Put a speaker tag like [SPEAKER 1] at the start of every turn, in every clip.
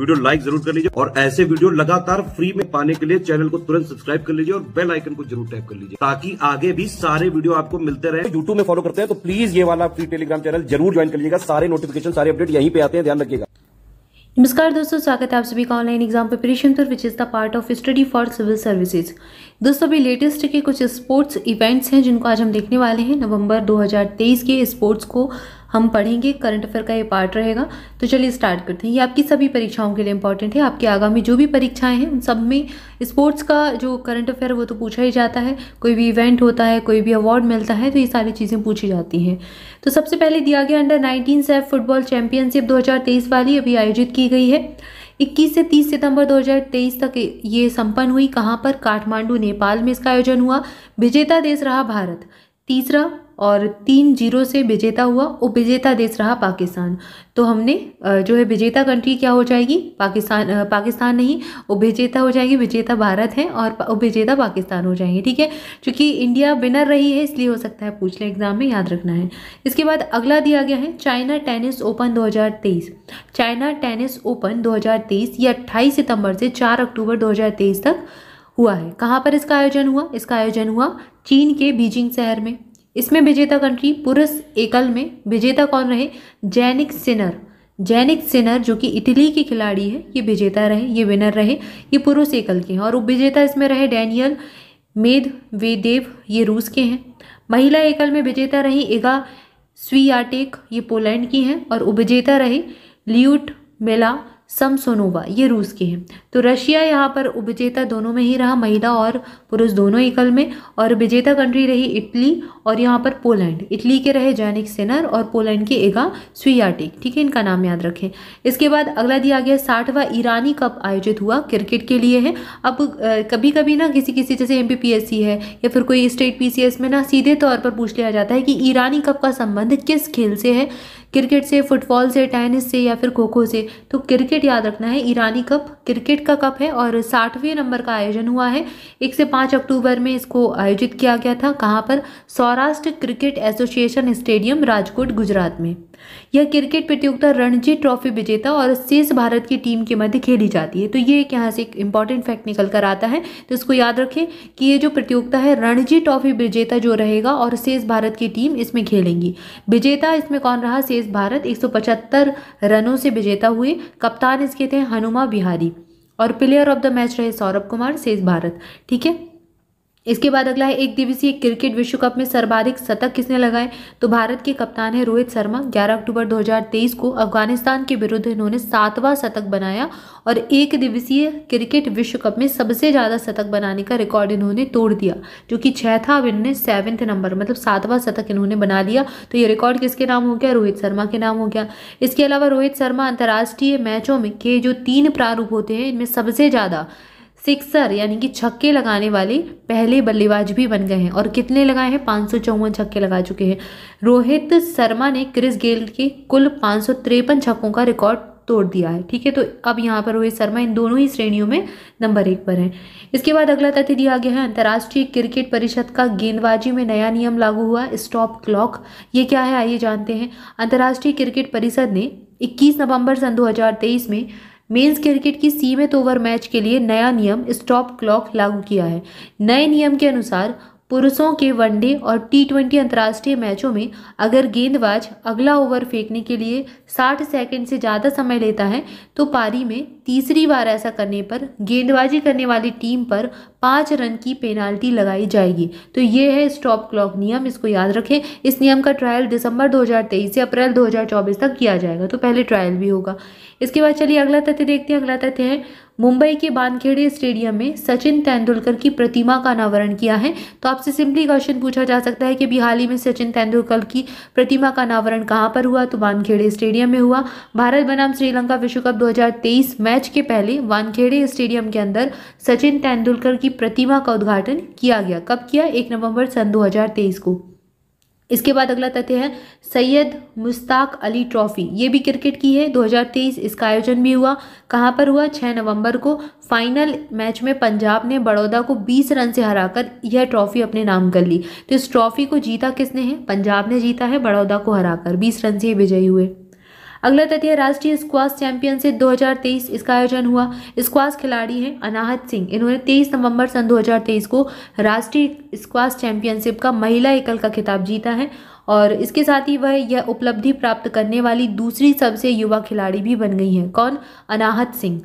[SPEAKER 1] video like जरूर कर लीजिए और ऐसे वीडियो लगातार फ्री में पाने के लिए चैनल को तुरंत सब्सक्राइब कर लीजिए और बेल आइकन को जरूर टैप कर लीजिए ताकि आगे भी सारे वीडियो आपको मिलते रहे यूट्यूब में फॉलो करते हैं तो प्लीज ये वाला फ्री टेलीग्राम चैनल जरूर ज्वाइन कर लीजिएगा सारे नोटिफिकेशन सारे अपडेट यहीं पे आते हैं ध्यान रखिएगा नमस्कार दोस्तों स्वागत है आप सभी का ऑनलाइन एग्जाम प्रिपरेशन पर which is the part of study for civil services दोस्तों अभी लेटेस्ट के कुछ स्पोर्ट्स इवेंट्स हैं जिनको आज हम देखने वाले हैं नवंबर 2023 के स्पोर्ट्स को हम पढ़ेंगे करंट अफेयर का ये पार्ट रहेगा तो चलिए स्टार्ट करते हैं ये आपकी सभी परीक्षाओं के लिए इंपॉर्टेंट है आपकी आगामी जो भी परीक्षाएं हैं उन सब में स्पोर्ट्स का जो करंट अफेयर वो तो पूछा ही जाता है कोई भी इवेंट होता है कोई भी अवार्ड मिलता है तो ये सारी चीज़ें पूछी जाती हैं तो सबसे पहले दिया गया under nineteen SAFF football championship दो वाली अभी आयोजित की गई है 21 से 30 सितंबर 2023 तक ये संपन्न हुई कहाँ पर काठमांडू नेपाल में इसका आयोजन हुआ विजेता देश रहा भारत तीसरा और तीन जीरो से विजेता हुआ वो विजेता देश रहा पाकिस्तान तो हमने जो है विजेता कंट्री क्या हो जाएगी पाकिस्तान पाकिस्तान नहीं वो विजेता हो जाएगी विजेता भारत है और विजेता पाकिस्तान हो जाएंगे ठीक है क्योंकि इंडिया विनर रही है इसलिए हो सकता है पूछ लें एग्जाम में याद रखना है इसके बाद अगला दिया गया है चाइना टेनिस ओपन दो चाइना टेनिस ओपन दो ये अट्ठाईस सितंबर से चार अक्टूबर दो तक हुआ है कहाँ पर इसका आयोजन हुआ इसका आयोजन हुआ चीन के बीजिंग शहर में इसमें विजेता कंट्री पुरुष एकल में विजेता कौन रहे जैनिक सिनर जैनिक सिनर जो कि इटली के खिलाड़ी है ये विजेता रहे ये विनर रहे ये पुरुष एकल के हैं और विजेता इसमें रहे डैनियल मेद वेदेव ये रूस के हैं महिला एकल में विजेता रही एगा स्वीयाटेक ये पोलैंड की हैं और उपविजेता रहे लियूट मेला समसोनोवा ये रूस के हैं तो रशिया यहाँ पर उपजेता दोनों में ही रहा महिला और पुरुष दोनों एकल में और विजेता कंट्री रही इटली और यहाँ पर पोलैंड इटली के रहे जैनिक सेनर और पोलैंड के एगा स्वियाटिक ठीक है इनका नाम याद रखें इसके बाद अगला दिया गया साठवां ईरानी कप आयोजित हुआ क्रिकेट के लिए है अब कभी कभी ना किसी किसी जैसे एम है या फिर कोई स्टेट पी में ना सीधे तौर पर पूछ लिया जाता है कि ईरानी कप का संबंध किस खेल से है क्रिकेट से फुटबॉल से टेनिस से या फिर खो खो से तो क्रिकेट याद रखना है ईरानी कप क्रिकेट क्रिकेट का कप है और साठवें नंबर का आयोजन हुआ है एक से पाँच अक्टूबर में इसको आयोजित किया गया था कहाँ पर Saurashtra Cricket Association Stadium Rajkot Gujarat में यह क्रिकेट प्रतियोगिता रणजी ट्रॉफी विजेता और शेष भारत की टीम के मध्य खेली जाती है तो ये एक यहाँ से एक इम्पॉर्टेंट फैक्ट निकल कर आता है तो इसको याद रखें कि ये जो प्रतियोगिता है रणजी ट्रॉफी विजेता जो रहेगा और शेष भारत की टीम इसमें खेलेंगी विजेता इसमें कौन रहा शेष भारत एक रनों से विजेता हुए कप्तान इसके थे हनुमा बिहारी और प्लेयर ऑफ द मैच रहे सौरभ कुमार सेज भारत ठीक है इसके बाद अगला है एक दिवसीय क्रिकेट विश्व कप में सर्वाधिक शतक किसने लगाए तो भारत के कप्तान है रोहित शर्मा 11 अक्टूबर 2023 को अफगानिस्तान के विरुद्ध इन्होंने सातवां शतक बनाया और एक दिवसीय क्रिकेट विश्व कप में सबसे ज़्यादा शतक बनाने का रिकॉर्ड इन्होंने तोड़ दिया जो कि छः था अब इन्होंने सेवन्थ नंबर मतलब सातवां शतक इन्होंने बना लिया तो ये रिकॉर्ड किसके नाम हो गया रोहित शर्मा के नाम हो गया इसके अलावा रोहित शर्मा अंतर्राष्ट्रीय मैचों में के जो तीन प्रारूप होते हैं इनमें सबसे ज़्यादा सिक्सर यानी कि छक्के लगाने वाले पहले बल्लेबाज भी बन गए हैं और कितने लगाए हैं पाँच छक्के लगा चुके हैं रोहित शर्मा ने क्रिस गेल के कुल पाँच छक्कों का रिकॉर्ड तोड़ दिया है ठीक है तो अब यहाँ पर रोहित शर्मा इन दोनों ही श्रेणियों में नंबर एक पर हैं इसके बाद अगला तथ्य दिया गया है अंतर्राष्ट्रीय क्रिकेट परिषद का गेंदबाजी में नया नियम लागू हुआ स्टॉप क्लॉक ये क्या है आइए जानते हैं अंतर्राष्ट्रीय क्रिकेट परिषद ने 21 नवंबर सन 2023 में मेंस क्रिकेट की सीमित ओवर मैच के लिए नया नियम स्टॉप क्लॉक लागू किया है नए नियम के अनुसार पुरुषों के वनडे और टी ट्वेंटी अंतर्राष्ट्रीय मैचों में अगर गेंदबाज अगला ओवर फेंकने के लिए 60 सेकंड से ज़्यादा समय लेता है तो पारी में तीसरी बार ऐसा करने पर गेंदबाजी करने वाली टीम पर पाँच रन की पेनाल्टी लगाई जाएगी तो ये है स्टॉप क्लॉक नियम इसको याद रखें इस नियम का ट्रायल दिसंबर 2023 से अप्रैल 2024 तक किया जाएगा तो पहले ट्रायल भी होगा इसके बाद चलिए अगला तथ्य देखते हैं अगला तथ्य है मुंबई के बानखेड़े स्टेडियम में सचिन तेंदुलकर की प्रतिमा का अनावरण किया है तो आपसे सिंपली क्वेश्चन पूछा जा सकता है कि बिहाली में सचिन तेंदुलकर की प्रतिमा का अनावरण कहाँ पर हुआ तो बानखेड़े स्टेडियम में हुआ भारत बनाम श्रीलंका विश्व कप दो मैच मैच के पहले वानखेड़े स्टेडियम के अंदर सचिन तेंदुलकर की प्रतिमा का उद्घाटन किया गया कब किया एक नवंबर सन 2023 को इसके बाद अगला तथ्य है सैयद मुश्ताक अली ट्रॉफी ये भी क्रिकेट की है 2023 इसका आयोजन भी हुआ कहां पर हुआ 6 नवंबर को फाइनल मैच में पंजाब ने बड़ौदा को 20 रन से हराकर यह ट्रॉफी अपने नाम कर ली तो इस ट्रॉफी को जीता किसने है पंजाब ने जीता है बड़ौदा को हराकर 20 रन से विजयी हुए अगला तथ्य राष्ट्रीय स्क्वाश चैंपियनशिप 2023 इसका आयोजन हुआ स्क्वाश खिलाड़ी हैं अनाहत सिंह इन्होंने 23 नवंबर सन 2023 को राष्ट्रीय स्क्वाश चैंपियनशिप का महिला एकल का खिताब जीता है और इसके साथ ही वह यह उपलब्धि प्राप्त करने वाली दूसरी सबसे युवा खिलाड़ी भी बन गई हैं कौन अनाहत सिंह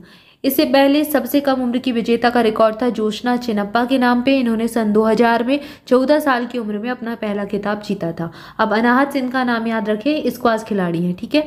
[SPEAKER 1] इससे पहले सबसे कम उम्र की विजेता का रिकॉर्ड था जोशना चिनप्पा के नाम पे इन्होंने सन 2000 में 14 साल की उम्र में अपना पहला खिताब जीता था अब अनाहत सिंह का नाम याद रखें स्क्वास खिलाड़ी हैं ठीक है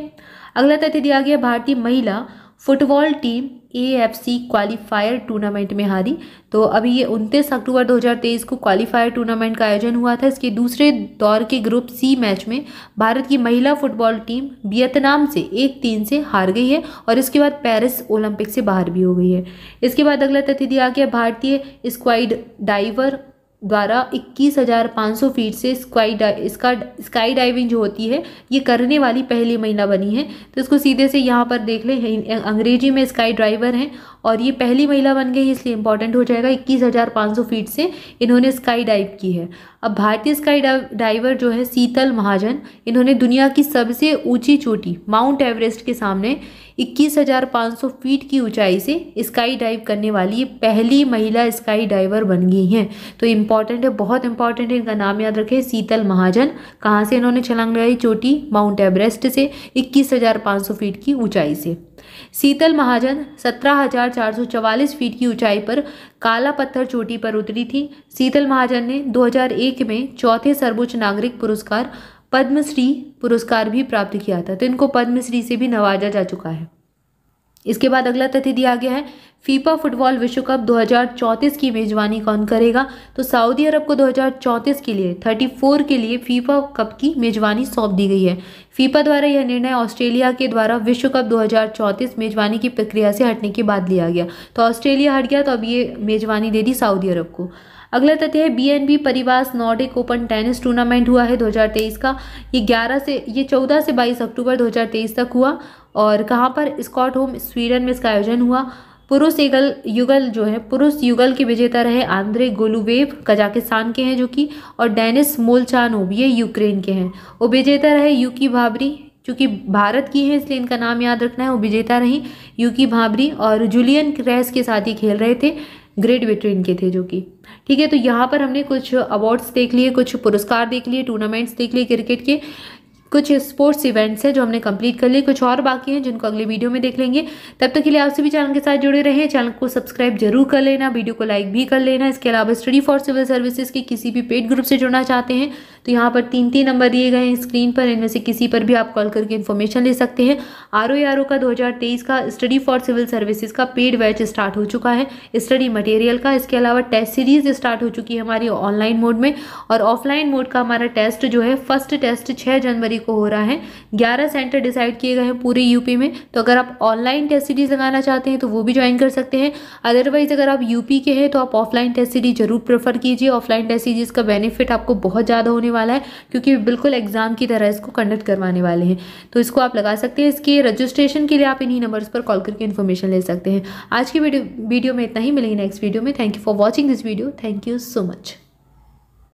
[SPEAKER 1] अगला तथ्य दिया गया भारतीय महिला football team AFC qualifier tournament में हारी तो अभी ये उनतीस अक्टूबर 2023 को क्वालिफायर टूर्नामेंट का आयोजन हुआ था इसके दूसरे दौर के ग्रुप सी मैच में भारत की महिला फुटबॉल टीम वियतनाम से एक तीन से हार गई है और इसके बाद पेरिस ओलंपिक से बाहर भी हो गई है इसके बाद अगला तथ्य दिया गया भारतीय स्क्वाइड डाइवर द्वारा 21,500 फीट से स्काई डाइव इसका स्काई डाइविंग जो होती है ये करने वाली पहली महिला बनी है तो इसको सीधे से यहाँ पर देख लें अंग्रेजी में स्काई ड्राइवर हैं और ये पहली महिला बन गई इसलिए इम्पॉर्टेंट हो जाएगा 21,500 फीट से इन्होंने स्काई डाइव की है अब भारतीय स्काई डाइवर जो है शीतल महाजन इन्होंने दुनिया की सबसे ऊँची चोटी माउंट एवरेस्ट के सामने इक्कीस फीट की ऊंचाई से स्काई डाइव करने वाली पहली महिला स्काई डाइवर बन गई हैं तो इंपॉर्टेंट है बहुत इंपॉर्टेंट है इनका नाम याद रखें शीतल महाजन कहाँ से इन्होंने छलांग लगाई चोटी माउंट एवरेस्ट से इक्कीस हज़ार पाँच सौ फीट की ऊंचाई से शीतल महाजन सत्रह हज़ार चार सौ चवालीस फीट की ऊंचाई पर काला पत्थर चोटी पर उतरी थी शीतल महाजन ने 2001 में चौथे सर्वोच्च नागरिक पुरस्कार पद्मश्री पुरस्कार भी प्राप्त किया था तो इनको पद्मश्री से भी नवाजा जा चुका है इसके बाद अगला तथ्य दिया गया है फीफा फुटबॉल विश्व कप 2034 की मेजबानी कौन करेगा तो सऊदी अरब को 2034 के लिए 34 के लिए फीफा कप की मेजबानी सौंप दी गई है फीफा द्वारा यह निर्णय ऑस्ट्रेलिया के द्वारा विश्व कप 2034 मेजबानी की प्रक्रिया से हटने के बाद लिया गया तो ऑस्ट्रेलिया हट गया तो अब ये मेजबानी दे दी सऊदी अरब को अगला तथ्य है BNP Paribas Nordic Open tennis tournament हुआ है 2023 का ये 11 से ये 14 से 22 अक्टूबर 2023 तक हुआ और कहाँ पर स्कॉट होम स्वीडन में इसका आयोजन हुआ पुरुष युगल युगल जो है पुरुष युगल के विजेता रहे आंद्रे गोलुवेव कजाकिस्तान के हैं जो कि और डेनिस मोलचानोव ये यूक्रेन के हैं वो विजेता रहे यूकी भाबरी चूँकि भारत की है इसलिए इनका नाम याद रखना है वो विजेता रही यूकी भाबरी और जूलियन क्रैस के साथ ही खेल रहे थे ग्रेट वेटरिन के थे जो कि ठीक है तो यहाँ पर हमने कुछ अवार्ड्स देख लिए कुछ पुरस्कार देख लिए टूर्नामेंट्स देख लिए क्रिकेट के कुछ स्पोर्ट्स इवेंट्स हैं जो हमने कंप्लीट कर लिए कुछ और बाकी हैं जिनको अगले वीडियो में देख लेंगे तब तक के लिए आपसे भी चैनल के साथ जुड़े रहे चैनल को सब्सक्राइब जरूर कर लेना वीडियो को लाइक भी कर लेना इसके अलावा स्टडी फॉर सिविल सर्विसेज के किसी भी पेड ग्रुप से जुड़ना चाहते हैं तो यहाँ पर तीन तीन नंबर दिए गए हैं स्क्रीन पर इनमें से किसी पर भी आप कॉल करके इन्फॉर्मेशन ले सकते हैं आर ओ का दो का स्टडी फॉर सिविल सर्विसेज का पेड बैच स्टार्ट हो चुका है स्टडी मटेरियल का इसके अलावा टेस्ट सीरीज स्टार्ट हो चुकी है हमारी ऑनलाइन मोड में और ऑफलाइन मोड का हमारा टेस्ट जो है फर्स्ट टेस्ट छः जनवरी तारीख को हो रहा है ग्यारह सेंटर डिसाइड किए गए हैं पूरे यूपी में तो अगर आप ऑनलाइन टेस्ट सीरीज़ लगाना चाहते हैं तो वो भी ज्वाइन कर सकते हैं अदरवाइज़ अगर आप यूपी के हैं तो आप ऑफलाइन टेस्ट सीरीज़ ज़रूर प्रेफर कीजिए ऑफलाइन टेस्ट सीरीज़ का बेनिफिट आपको बहुत ज़्यादा होने वाला है क्योंकि बिल्कुल एग्ज़ाम की तरह इसको कंडक्ट करवाने वाले हैं तो इसको आप लगा सकते हैं इसके रजिस्ट्रेशन के लिए आप इन्हीं नंबर्स पर कॉल करके इन्फॉर्मेशन ले सकते हैं आज की वीडियो में इतना ही मिलेगी नेक्स्ट वीडियो में thank you for watching this video thank you so much